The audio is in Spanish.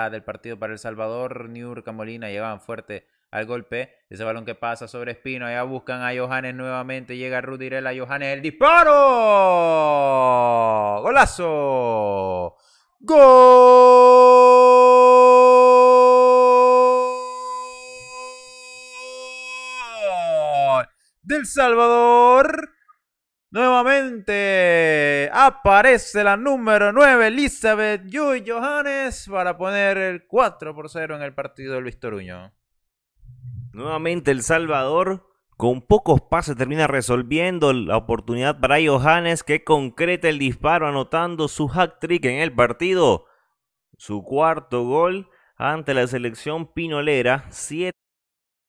Ah, del partido para El Salvador. Niurka Molina llegaban fuerte al golpe. Ese balón que pasa sobre Espino. Allá buscan a Johannes nuevamente. Llega Rudirela. Johannes el disparo. Golazo. Gol. Del Salvador. Nuevamente aparece la número 9, Elizabeth Yuy Johannes, para poner el 4 por 0 en el partido de Luis Toruño. Nuevamente El Salvador, con pocos pases, termina resolviendo la oportunidad para Johannes, que concreta el disparo anotando su hat-trick en el partido. Su cuarto gol ante la selección pinolera, 7